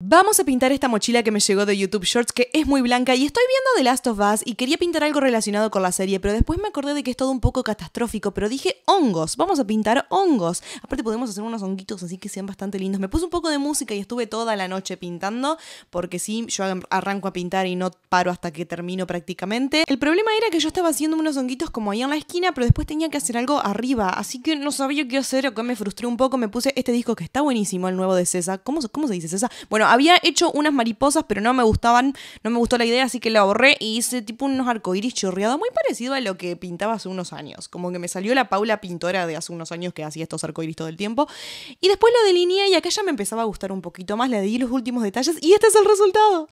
Vamos a pintar esta mochila que me llegó de YouTube Shorts que es muy blanca y estoy viendo The Last of Us y quería pintar algo relacionado con la serie, pero después me acordé de que es todo un poco catastrófico, pero dije hongos, vamos a pintar hongos. Aparte podemos hacer unos honguitos así que sean bastante lindos. Me puse un poco de música y estuve toda la noche pintando, porque sí, yo arranco a pintar y no paro hasta que termino prácticamente. El problema era que yo estaba haciendo unos honguitos como ahí en la esquina, pero después tenía que hacer algo arriba, así que no sabía qué hacer, o que me frustré un poco, me puse este disco que está buenísimo, el nuevo de César. ¿Cómo, cómo se dice César? Bueno, había hecho unas mariposas, pero no me gustaban, no me gustó la idea, así que la borré y hice tipo unos arcoíris chorreados, muy parecido a lo que pintaba hace unos años. Como que me salió la Paula pintora de hace unos años que hacía estos arcoíris todo el tiempo. Y después lo delineé y acá ya me empezaba a gustar un poquito más, le di los últimos detalles y este es el resultado.